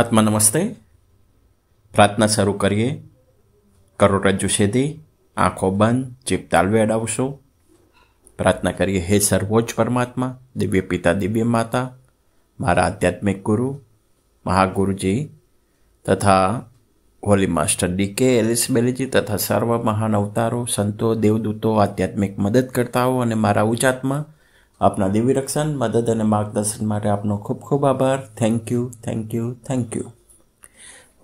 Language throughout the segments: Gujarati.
આત્મા નમસ્તે પ્રાર્થના શરૂ કરીએ કરોડરજ્જુ સેધી આંખો બંધ ચીપ તાલવે અડાવશો પ્રાર્થના કરીએ હે સર્વોચ્ચ પરમાત્મા દિવ્ય પિતા દિવ્ય માતા મારા આધ્યાત્મિક ગુરુ મહાગુરુજી તથા હોલી માસ્ટર ડીકે એલિસ બેલીજી તથા સર્વ મહાન અવતારો સંતો દેવદૂતો આધ્યાત્મિક મદદ કરતાઓ અને મારા ઉચાત્મા આપના દિવ્ય રક્ષણ મદદ અને માર્ગદર્શન માટે આપનો ખૂબ ખૂબ આભાર thank you thank you thank you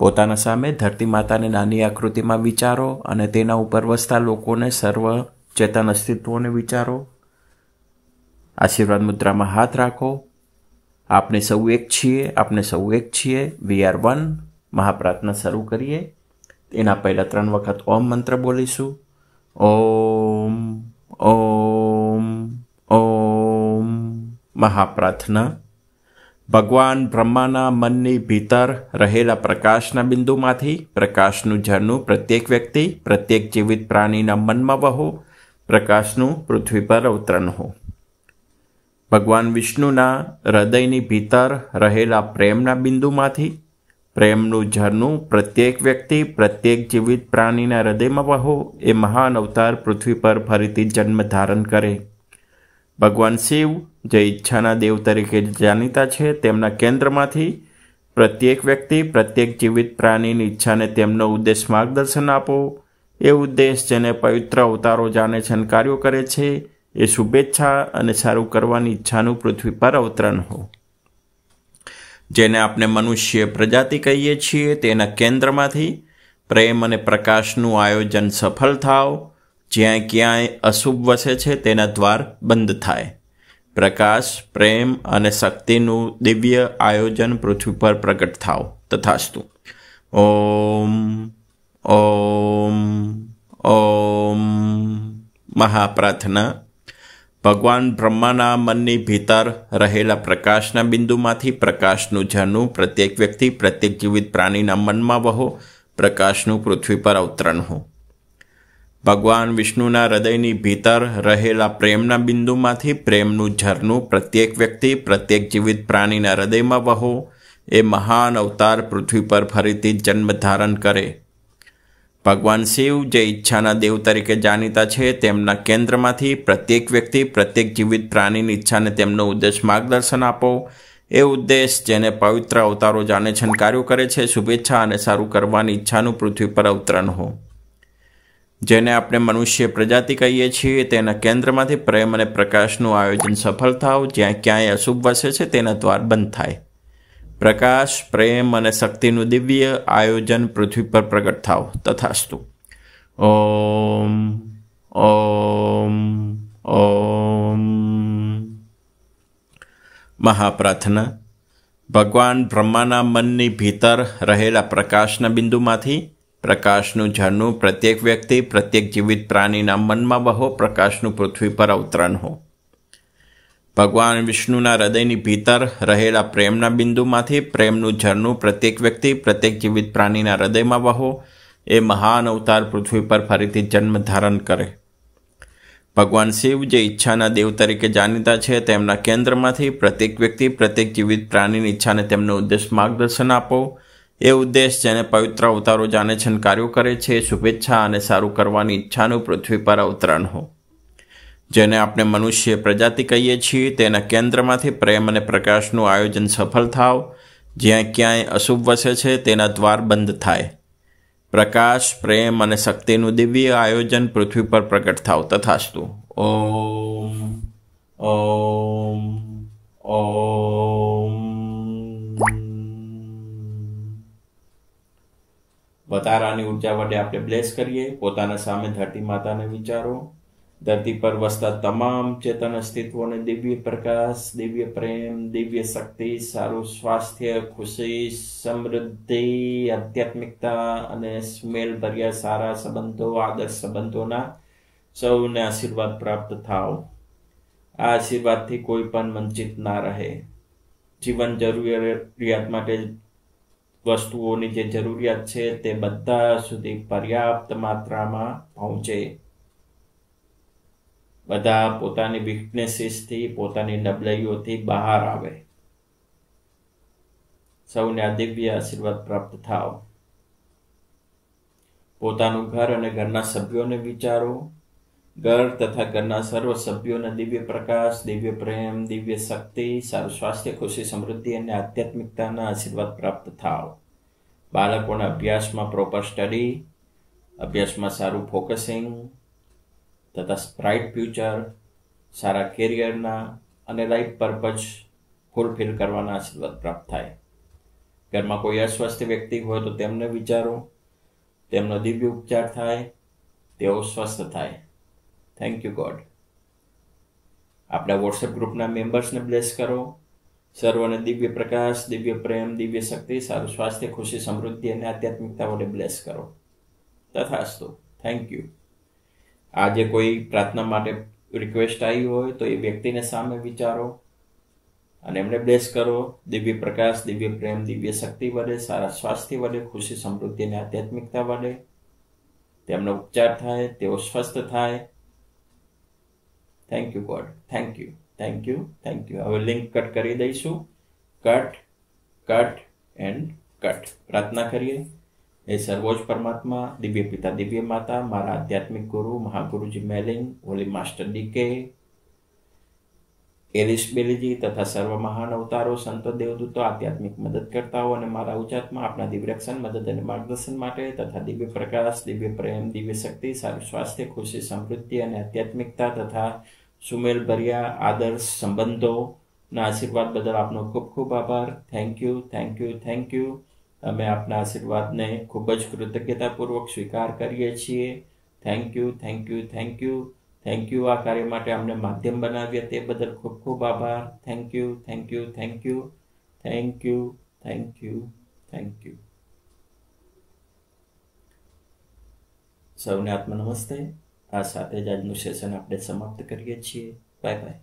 પોતાના સામે ધરતી માતાને નાની આકૃતિમાં વિચારો અને તેના ઉપર વસતા લોકોને સર્વ ચેતન અસ્તિત્વોને વિચારો આશીર્વાદ મુદ્રામાં હાથ રાખો આપણે સૌ એક છીએ આપણે સૌ એક છીએ વી આર વન મહાપ્રાર્થના શરૂ કરીએ એના પહેલાં ત્રણ વખત ઓમ મંત્ર બોલીશું ઓમ ઓમ ઓમ મહાપ્રાર્થના ભગવાન બ્રહ્માના મનની ભીતર રહેલા પ્રકાશના બિંદુમાંથી પ્રકાશનું ઝરનું પ્રત્યેક વ્યક્તિ પ્રત્યેક જીવિત પ્રાણીના મનમાં વહો પ્રકાશનું પૃથ્વી પર અવતરણ હો ભગવાન વિષ્ણુના હૃદયની ભીતર રહેલા પ્રેમના બિંદુમાંથી પ્રેમનું ઝરનું પ્રત્યેક વ્યક્તિ પ્રત્યેક જીવિત પ્રાણીના હૃદયમાં વહો એ મહાન અવતાર પૃથ્વી પર ફરીથી જન્મ ધારણ કરે ભગવાન શિવ જે ઈચ્છાના દેવ તરીકે જાણીતા છે તેમના કેન્દ્રમાંથી પ્રત્યેક વ્યક્તિ પ્રત્યેક જીવિત પ્રાણીની ઈચ્છાને તેમનો ઉદ્દેશ માર્ગદર્શન આપો એ ઉદ્દેશ જેને પવિત્ર અવતારો જાણે છે અને કાર્યો કરે છે એ શુભેચ્છા અને સારું કરવાની ઈચ્છાનું પૃથ્વી પર અવતરણ હો જેને આપણે મનુષ્ય પ્રજાતિ કહીએ છીએ તેના કેન્દ્રમાંથી પ્રેમ અને પ્રકાશનું આયોજન સફળ થાવ જ્યાં ક્યાંય અશુભ વસે છે તેના દ્વાર બંધ થાય પ્રકાશ પ્રેમ અને શક્તિનું દિવ્ય આયોજન પૃથ્વી પર પ્રગટ થાવ તથાસ્તુ ઓમ ઓમ ઓમ મહાપ્રાર્થના ભગવાન બ્રહ્માના મનની ભીતર રહેલા પ્રકાશના બિંદુમાંથી પ્રકાશનું ઝરણું પ્રત્યેક વ્યક્તિ પ્રત્યેક જીવિત પ્રાણીના મનમાં વહો પ્રકાશનું પૃથ્વી પર અવતરણ હો ભગવાન વિષ્ણુના હૃદયની ભીતર રહેલા પ્રેમના બિંદુમાંથી પ્રેમનું ઝરનું પ્રત્યેક વ્યક્તિ પ્રત્યેક જીવિત પ્રાણીના હૃદયમાં વહો એ મહાન અવતાર પૃથ્વી પર ફરીથી જન્મ ધારણ કરે ભગવાન શિવ જે ઈચ્છાના દેવ તરીકે જાણીતા છે તેમના કેન્દ્રમાંથી પ્રત્યેક વ્યક્તિ પ્રત્યેક જીવિત પ્રાણીની ઈચ્છાને તેમનો ઉદ્દેશ માર્ગદર્શન આપો એ ઉદ્દેશ જેને પવિત્ર અવતારો જાણે છે કાર્યો કરે છે શુભેચ્છા અને સારું કરવાની ઈચ્છાનું પૃથ્વી પર અવતરણ હો જેને આપણે મનુષ્ય પ્રજાતિ કહીએ છીએ તેના કેન્દ્રમાંથી પ્રેમ અને પ્રકાશનું આયોજન સફળ થાવ જ્યાં ક્યાંય અશુભ વસે છે તેના દ્વાર બંધ થાય પ્રકાશ પ્રેમ અને શક્તિનું દિવ્ય આયોજન પૃથ્વી પર પ્રગટ થાવ તથાસ્તુ ઓમ ઓમ ઓમ મહાપ્રાર્થના ભગવાન બ્રહ્માના મનની ભીતર રહેલા પ્રકાશના બિંદુમાંથી પ્રકાશનું ઝરણું પ્રત્યેક વ્યક્તિ પ્રત્યેક જીવિત પ્રાણીના મનમાં વહો પ્રકાશનું પૃથ્વી પર અવતરણ હો ભગવાન વિષ્ણુના હૃદયની ભીતર રહેલા પ્રેમના બિંદુમાંથી પ્રેમનું ઝરણું પ્રત્યેક વ્યક્તિ પ્રત્યેક જીવિત પ્રાણીના હૃદયમાં વહો એ મહાન અવતાર પૃથ્વી પર ફરીથી જન્મ ધારણ કરે ભગવાન શિવ જે ઈચ્છાના દેવ તરીકે જાણીતા છે તેમના કેન્દ્રમાંથી પ્રત્યેક વ્યક્તિ પ્રત્યેક જીવિત પ્રાણીની ઈચ્છાને તેમનો ઉદ્દેશ માર્ગદર્શન આપો એ ઉદ્દેશ જેને પવિત્ર અવતારો જાણે જાને કાર્યો કરે છે શુભેચ્છા અને સારું કરવાની ઈચ્છાનું પૃથ્વી પર અવતરણ હો જેને આપણે મનુષ્ય પ્રજાતિ કહીએ છીએ તેના કેન્દ્રમાંથી પ્રેમ અને પ્રકાશનું આયોજન સફળ થાવ જ્યાં ક્યાંય અશુભ વસે છે તેના દ્વાર બંધ થાય પ્રકાશ પ્રેમ અને શક્તિનું દિવ્ય આયોજન પૃથ્વી પર પ્રગટ થાવ તથાસ્તુ ઓમ ઓમ ઓમ વધારાની ઊર્જા વડે આપણે બ્લેસ કરીએ પોતાના સામે ધરતી માતાને વિચારો ધરતી પર વસતા તમામ ચેતન અસ્તિત્વોને દિવ્ય પ્રકાશ દિવ્ય પ્રેમ દિવ્ય શક્તિ સારું સ્વાસ્થ્ય ખુશી સમૃદ્ધિ આધ્યાત્મિકતા અને સ્મેલ ભર્યા સારા સંબંધો આદર્શ સંબંધોના સૌને આશીર્વાદ પ્રાપ્ત થાવ આ આશીર્વાદથી કોઈ પણ વંચિત ના રહે જીવન જરૂરિયાત માટે વસ્તુઓની જે જરૂરિયાત છે તે બધા સુધી પર્યાપ્ત માત્રામાં પહોંચે બધા પોતાની વીકનેસીસથી પોતાની નબળાઈઓથી બહાર આવે સૌને આ દિવ્ય આશીર્વાદ પ્રાપ્ત થાવ પોતાનું ઘર અને ઘરના સભ્યોને વિચારો ઘર તથા ઘરના સર્વ સભ્યોના દિવ્ય પ્રકાશ દિવ્ય પ્રેમ દિવ્ય શક્તિ સારું સ્વાસ્થ્ય ખુશી સમૃદ્ધિ અને આધ્યાત્મિકતાના આશીર્વાદ પ્રાપ્ત થાવ બાળકોના અભ્યાસમાં પ્રોપર સ્ટડી અભ્યાસમાં સારું ફોકસિંગ તથા બ્રાઇટ ફ્યુચર સારા કેરિયરના અને લાઈફ પર્પઝ ફૂલફિલ કરવાના આશીર્વાદ પ્રાપ્ત થાય ઘરમાં કોઈ અસ્વસ્થ વ્યક્તિ હોય તો તેમને વિચારો તેમનો દિવ્ય ઉપચાર થાય તેઓ સ્વસ્થ થાય થેન્ક યુ ગોડ આપણા વોટ્સએપ ગ્રુપના મેમ્બર્સને બ્લેસ કરો સર્વને દિવ્ય પ્રકાશ દિવ્ય પ્રેમ દિવ્ય શક્તિ સારું સ્વાસ્થ્ય ખુશી સમૃદ્ધિ અને આધ્યાત્મિકતા વડે બ્લેસ કરો તથાસ્તુ થેન્ક યુ આજે કોઈ પ્રાર્થના માટે રિક્વેસ્ટ આવી હોય તો એ વ્યક્તિને સામે વિચારો અને એમને બ્લેસ કરો દિવ્ય પ્રકાશ દિવ્ય પ્રેમ દિવ્ય શક્તિ વડે સારા સ્વાસ્થ્ય વડે ખુશી સમૃદ્ધિ અને આધ્યાત્મિકતા વડે તેમનો ઉપચાર થાય તેઓ સ્વસ્થ થાય thank you God thank you thank you thank you हम लिंक कट कर दईसु कट कट एंड कट प्रार्थना करिए ये सर्वोच्च परमात्मा दिव्य पिता दिव्य माता मारा आध्यात्मिक गुरु महागुरु जी मैलिंग ओली मास्टर डी के એલિસબેલીજી તથા સર્વ મહાન અવતારો સંતો દેવદૂતો આધ્યાત્મિક મદદ કરતા મદદકર્તાઓ અને મારા ઉચાતમાં આપણા દિવ્ય રક્ષણ મદદ અને માર્ગદર્શન માટે તથા દિવ્ય પ્રકાશ દિવ્ય પ્રેમ દિવ્ય શક્તિ સારું સ્વાસ્થ્ય ખુશી સમૃદ્ધિ અને આધ્યાત્મિકતા તથા સુમેલ ભર્યા આદર્શ સંબંધોના આશીર્વાદ બદલ આપનો ખૂબ ખૂબ આભાર thank you thank you thank you અમે આપના આશીર્વાદને ખૂબ જ કૃતજ્ઞતાપૂર્વક સ્વીકાર કરીએ છીએ thank you thank you thank you thank you આ કાર્ય માટે અમને માધ્યમ બનાવ્યા તે બદલ ખૂબ ખૂબ આભાર thank you thank you thank you thank you thank you thank you સૌને આત્મ નમસ્તે આ સાથે જ આજનું સેશન આપણે સમાપ્ત કરીએ છીએ બાય બાય